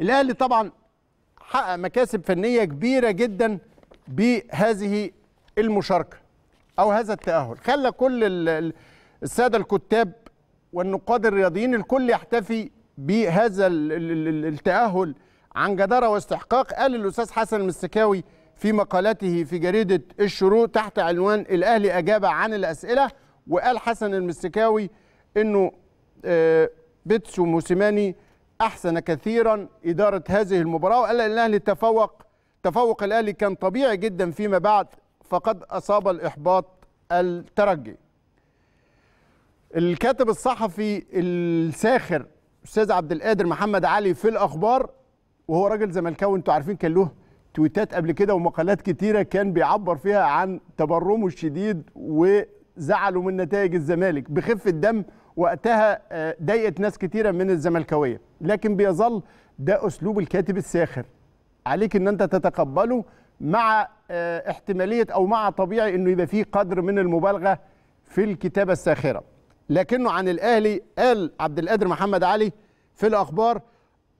الاهلي طبعا حقق مكاسب فنيه كبيره جدا بهذه المشاركه او هذا التاهل خلى كل الساده الكتاب والنقاد الرياضيين الكل يحتفي بهذا التاهل عن جدارة واستحقاق قال الأستاذ حسن المستكاوي في مقالته في جريدة الشروق تحت عنوان الأهلي أجاب عن الأسئلة وقال حسن المستكاوي أنه آه، بيتسو موسيماني احسن كثيرا اداره هذه المباراه وقال ان الاهلي تفوق تفوق الاهلي كان طبيعي جدا فيما بعد فقد اصاب الاحباط الترجي الكاتب الصحفي الساخر استاذ عبد القادر محمد علي في الاخبار وهو راجل زملكاوي انتوا عارفين كان له تويتات قبل كده ومقالات كتيره كان بيعبر فيها عن تبرمه الشديد وزعله من نتائج الزمالك بخفه دم وقتها آه، ضايقت ناس كتيره من الزملكاويه لكن بيظل ده اسلوب الكاتب الساخر عليك ان انت تتقبله مع آه، احتماليه او مع طبيعي انه يبقى فيه قدر من المبالغه في الكتابه الساخره لكنه عن الاهلي قال عبد القادر محمد علي في الاخبار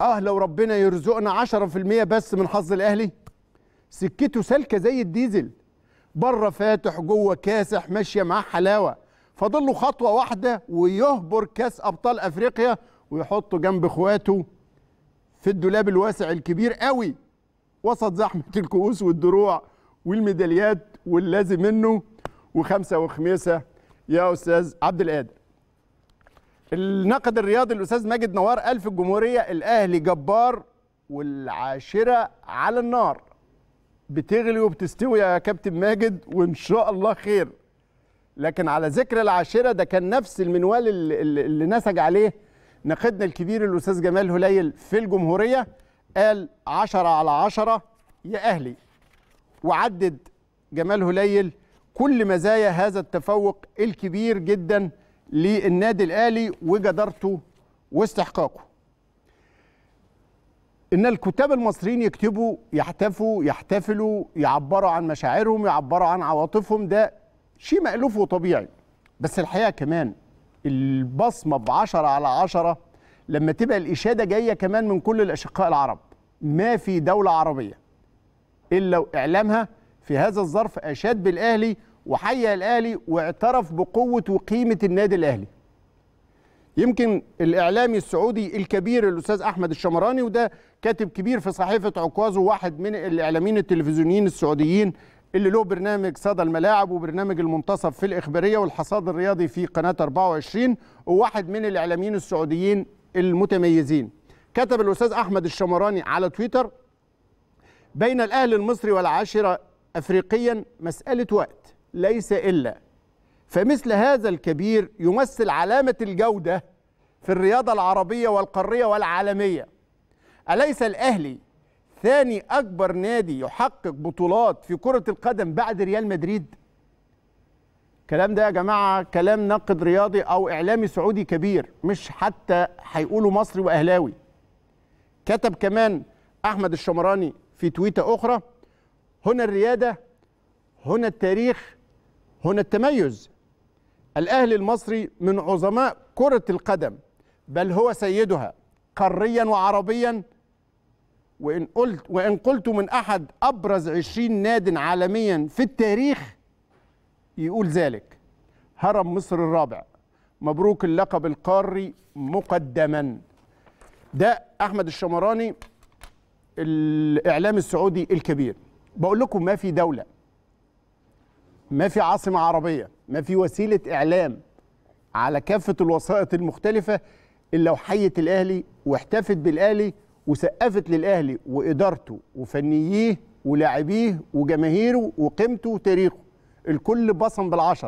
اه لو ربنا يرزقنا 10% بس من حظ الاهلي سكته سالكه زي الديزل بره فاتح جوه كاسح ماشيه معاه حلاوه فاضل له خطوه واحده ويهبر كاس ابطال افريقيا ويحطه جنب اخواته في الدولاب الواسع الكبير قوي وسط زحمه الكؤوس والدروع والميداليات واللازم منه وخمسه وخميسه يا استاذ عبد القادر الناقد الرياضي الاستاذ ماجد نوار قال في الجمهوريه الاهلي جبار والعاشره على النار بتغلي وبتستوي يا كابتن ماجد وان شاء الله خير لكن على ذكر العاشره ده كان نفس المنوال اللي, اللي نسج عليه نقدنا الكبير الاستاذ جمال هليل في الجمهوريه قال عشرة على عشرة يا اهلي وعدد جمال هليل كل مزايا هذا التفوق الكبير جدا للنادي الاهلي وجدارته واستحقاقه ان الكتاب المصريين يكتبوا يحتفوا يحتفلوا يعبروا عن مشاعرهم يعبروا عن عواطفهم ده شيء مألوف وطبيعي بس الحقيقه كمان البصمه ب 10 على 10 لما تبقى الاشاده جايه كمان من كل الاشقاء العرب ما في دوله عربيه الا واعلامها في هذا الظرف اشاد بالاهلي وحيا الاهلي واعترف بقوه وقيمه النادي الاهلي يمكن الاعلامي السعودي الكبير الاستاذ احمد الشمراني وده كاتب كبير في صحيفه عكواز وواحد من الاعلاميين التلفزيونيين السعوديين اللي له برنامج صدى الملاعب وبرنامج المنتصف في الإخبارية والحصاد الرياضي في قناة 24 وواحد من الإعلاميين السعوديين المتميزين كتب الأستاذ أحمد الشمراني على تويتر بين الأهل المصري والعاشرة أفريقيا مسألة وقت ليس إلا فمثل هذا الكبير يمثل علامة الجودة في الرياضة العربية والقارية والعالمية أليس الأهلي ثاني اكبر نادي يحقق بطولات في كره القدم بعد ريال مدريد الكلام ده يا جماعه كلام ناقد رياضي او اعلامي سعودي كبير مش حتى هيقولوا مصري واهلاوي كتب كمان احمد الشمراني في تويته اخرى هنا الرياده هنا التاريخ هنا التميز الاهلي المصري من عظماء كره القدم بل هو سيدها قاريا وعربيا وإن قلت وإن قلت من أحد أبرز 20 ناد عالميا في التاريخ يقول ذلك هرم مصر الرابع مبروك اللقب القاري مقدما ده أحمد الشمراني الإعلام السعودي الكبير بقول لكم ما في دولة ما في عاصمة عربية ما في وسيلة إعلام على كافة الوسائط المختلفة إلا وحيت الأهلي واحتفت بالأهلي وسقفت للاهلي وادارته وفنييه ولاعبيه وجماهيره وقيمته وتاريخه الكل بصم بالعشرة